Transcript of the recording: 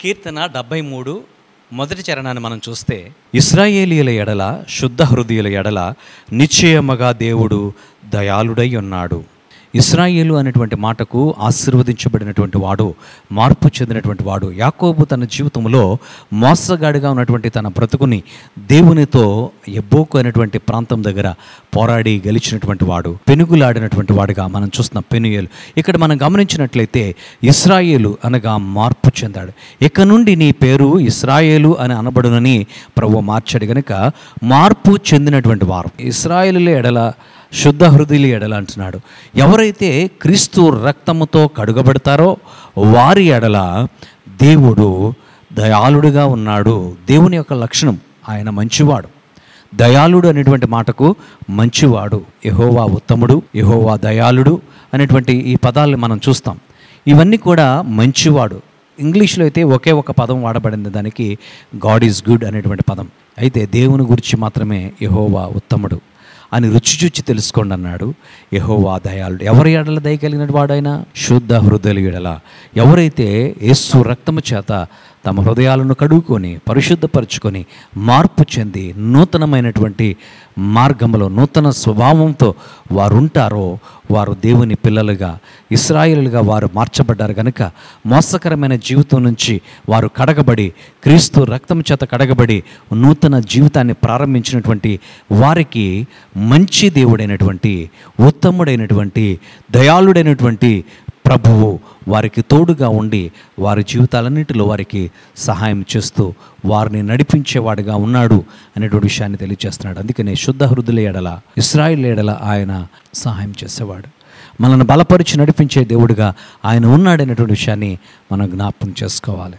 కీర్తన డెబ్బై మూడు మొదటి చరణాన్ని మనం చూస్తే ఇస్రాయేలీల ఎడల శుద్ధ హృదయుల ఎడల నిశ్చయముగా దేవుడు దయాళుడై ఉన్నాడు ఇస్రాయేలు అనేటువంటి మాటకు ఆశీర్వదించబడినటువంటి వాడు మార్పు చెందినటువంటి వాడు యాకోబు తన జీవితంలో మోసగాడిగా ఉన్నటువంటి తన బ్రతుకుని దేవునితో ఎబ్బోకు అనేటువంటి ప్రాంతం దగ్గర పోరాడి గెలిచినటువంటి వాడు పెనుగులాడినటువంటి వాడుగా మనం చూస్తున్న పెనుయలు ఇక్కడ మనం గమనించినట్లయితే ఇస్రాయేలు అనగా మార్పు చెందాడు ఇక నుండి నీ పేరు ఇస్రాయేలు అని అనబడునని ప్రభు మార్చాడు గనుక మార్పు చెందినటువంటి వారు ఇస్రాయేలులే ఎడల శుద్ధ హృదయులు ఎడల అంటున్నాడు ఎవరైతే క్రీస్తు రక్తముతో కడుగబెడతారో వారి ఎడల దేవుడు దయాళుడుగా ఉన్నాడు దేవుని యొక్క లక్షణం ఆయన మంచివాడు దయాళుడు అనేటువంటి మాటకు మంచివాడు యహోవా ఉత్తముడు యహోవా దయాళుడు అనేటువంటి ఈ పదాలను మనం చూస్తాం ఇవన్నీ కూడా మంచివాడు ఇంగ్లీష్లో అయితే ఒకే ఒక పదం వాడబడింది దానికి గాడ్ ఈజ్ గుడ్ అనేటువంటి పదం అయితే దేవుని గురించి మాత్రమే యహోవా ఉత్తముడు అని రుచి చూచి తెలుసుకోండి అన్నాడు యహోవా దయాలు ఎవరి ఎడల దయ కలిగినటు వాడైనా శుద్ధ ఎడల ఎవరైతే యేసు రక్తము చేత తమ హృదయాలను కడుగుకొని పరిశుద్ధపరచుకొని మార్పు చెంది నూతనమైనటువంటి మార్గంలో నూతన స్వభావంతో వారు ఉంటారో వారు దేవుని పిల్లలుగా ఇస్రాయిలుగా వారు మార్చబడ్డారు కనుక మోసకరమైన జీవితం నుంచి వారు కడగబడి క్రీస్తు రక్తం చేత కడగబడి నూతన జీవితాన్ని ప్రారంభించినటువంటి వారికి మంచి దేవుడైనటువంటి ఉత్తముడైనటువంటి దయాళుడైనటువంటి ప్రభువు వారికి తోడుగా ఉండి వారి జీవితాలన్నింటిలో వారికి సహాయం చేస్తూ వారిని నడిపించేవాడుగా ఉన్నాడు అనేటువంటి విషయాన్ని తెలియజేస్తున్నాడు అందుకనే శుద్ధ హృదుల ఎడల ఇస్రాయిల్ ఎడల ఆయన సహాయం చేసేవాడు మనల్ని బలపరిచి నడిపించే దేవుడిగా ఆయన ఉన్నాడనేటువంటి విషయాన్ని మనం జ్ఞాపకం చేసుకోవాలి